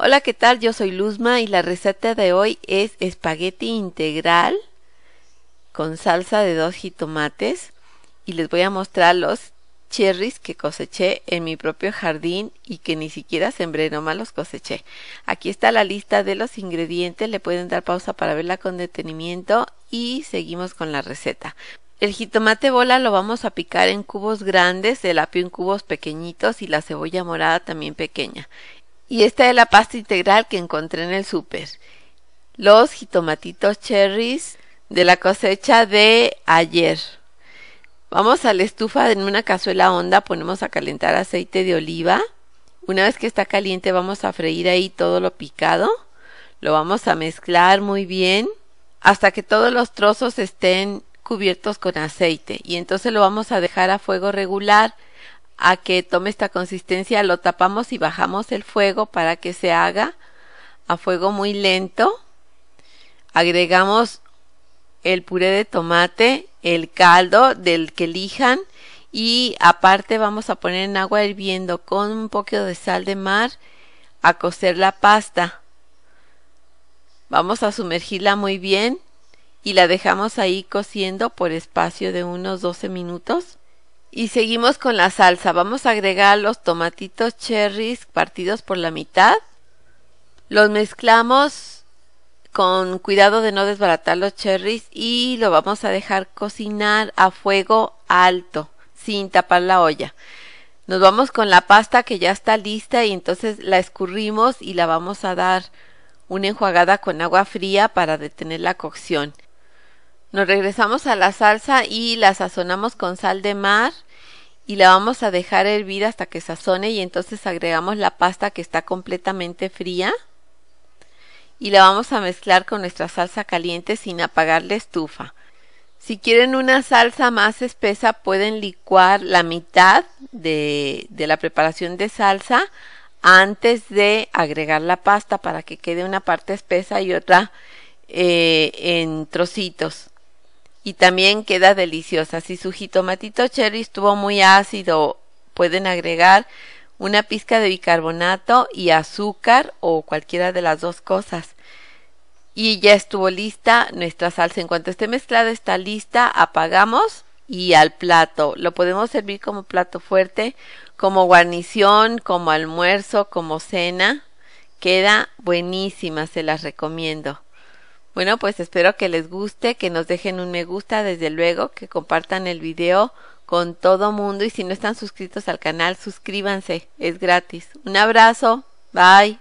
Hola, ¿qué tal? Yo soy Luzma y la receta de hoy es espagueti integral con salsa de dos jitomates y les voy a mostrar los cherries que coseché en mi propio jardín y que ni siquiera sembré, nomás los coseché. Aquí está la lista de los ingredientes, le pueden dar pausa para verla con detenimiento y seguimos con la receta. El jitomate bola lo vamos a picar en cubos grandes, el apio en cubos pequeñitos y la cebolla morada también pequeña. Y esta es la pasta integral que encontré en el súper. Los jitomatitos cherries de la cosecha de ayer. Vamos a la estufa en una cazuela honda, ponemos a calentar aceite de oliva. Una vez que está caliente vamos a freír ahí todo lo picado. Lo vamos a mezclar muy bien hasta que todos los trozos estén cubiertos con aceite y entonces lo vamos a dejar a fuego regular a que tome esta consistencia lo tapamos y bajamos el fuego para que se haga a fuego muy lento. Agregamos el puré de tomate, el caldo del que elijan y aparte vamos a poner en agua hirviendo con un poquito de sal de mar a cocer la pasta. Vamos a sumergirla muy bien y la dejamos ahí cociendo por espacio de unos 12 minutos. Y seguimos con la salsa. Vamos a agregar los tomatitos cherries partidos por la mitad. Los mezclamos con cuidado de no desbaratar los cherries y lo vamos a dejar cocinar a fuego alto, sin tapar la olla. Nos vamos con la pasta que ya está lista y entonces la escurrimos y la vamos a dar una enjuagada con agua fría para detener la cocción. Nos regresamos a la salsa y la sazonamos con sal de mar y la vamos a dejar hervir hasta que sazone y entonces agregamos la pasta que está completamente fría y la vamos a mezclar con nuestra salsa caliente sin apagar la estufa. Si quieren una salsa más espesa pueden licuar la mitad de, la preparación de salsa antes de agregar la pasta para que quede una parte espesa y otra eh, en trocitos y también queda deliciosa. Si su jitomatito cherry estuvo muy ácido, pueden agregar una pizca de bicarbonato y azúcar o cualquiera de las dos cosas. Y ya estuvo lista nuestra salsa. En cuanto esté mezclada, está lista, apagamos y al plato. Lo podemos servir como plato fuerte, como guarnición, como almuerzo, como cena. Queda buenísima, se las recomiendo. Bueno, pues espero que les guste, que nos dejen un me gusta, desde luego, que compartan el video con todo mundo y si no están suscritos al canal, suscríbanse, es gratis. Un abrazo, bye.